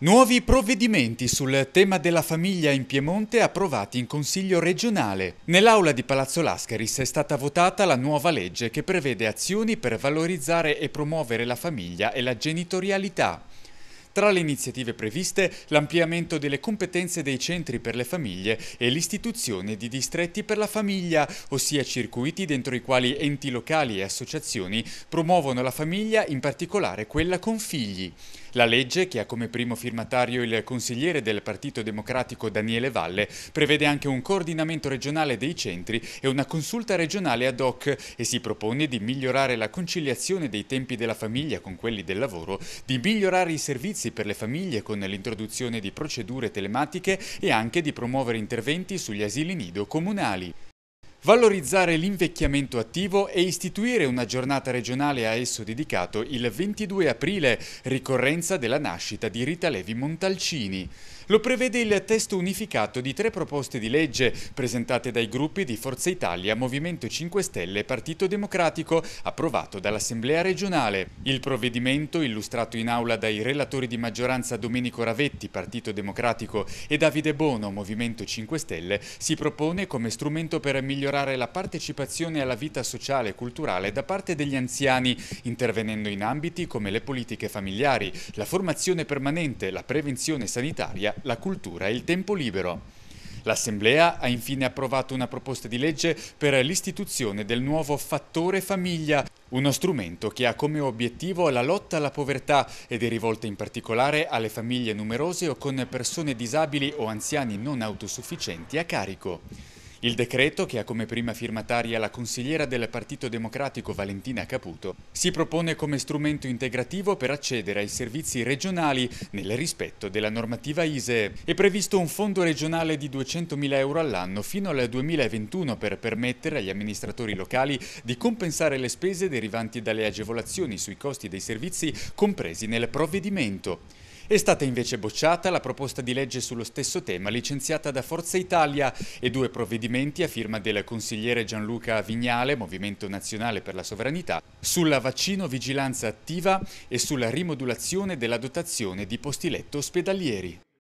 Nuovi provvedimenti sul tema della famiglia in Piemonte approvati in Consiglio regionale. Nell'aula di Palazzo Lascaris è stata votata la nuova legge che prevede azioni per valorizzare e promuovere la famiglia e la genitorialità. Tra le iniziative previste, l'ampliamento delle competenze dei centri per le famiglie e l'istituzione di distretti per la famiglia, ossia circuiti dentro i quali enti locali e associazioni promuovono la famiglia, in particolare quella con figli. La legge, che ha come primo firmatario il consigliere del Partito Democratico Daniele Valle, prevede anche un coordinamento regionale dei centri e una consulta regionale ad hoc e si propone di migliorare la conciliazione dei tempi della famiglia con quelli del lavoro, di migliorare i servizi per le famiglie con l'introduzione di procedure telematiche e anche di promuovere interventi sugli asili nido comunali valorizzare l'invecchiamento attivo e istituire una giornata regionale a esso dedicato il 22 aprile, ricorrenza della nascita di Rita Levi Montalcini. Lo prevede il testo unificato di tre proposte di legge presentate dai gruppi di Forza Italia, Movimento 5 Stelle e Partito Democratico, approvato dall'Assemblea regionale. Il provvedimento, illustrato in aula dai relatori di maggioranza Domenico Ravetti, Partito Democratico, e Davide Bono, Movimento 5 Stelle, si propone come strumento per migliorare la partecipazione alla vita sociale e culturale da parte degli anziani, intervenendo in ambiti come le politiche familiari, la formazione permanente, la prevenzione sanitaria la cultura e il tempo libero. L'Assemblea ha infine approvato una proposta di legge per l'istituzione del nuovo fattore famiglia, uno strumento che ha come obiettivo la lotta alla povertà ed è rivolta in particolare alle famiglie numerose o con persone disabili o anziani non autosufficienti a carico. Il decreto, che ha come prima firmataria la consigliera del Partito Democratico Valentina Caputo, si propone come strumento integrativo per accedere ai servizi regionali nel rispetto della normativa ISE. È previsto un fondo regionale di 200.000 euro all'anno fino al 2021 per permettere agli amministratori locali di compensare le spese derivanti dalle agevolazioni sui costi dei servizi compresi nel provvedimento. È stata invece bocciata la proposta di legge sullo stesso tema licenziata da Forza Italia e due provvedimenti a firma del consigliere Gianluca Vignale, Movimento Nazionale per la Sovranità, sulla vaccino vigilanza attiva e sulla rimodulazione della dotazione di posti letto ospedalieri.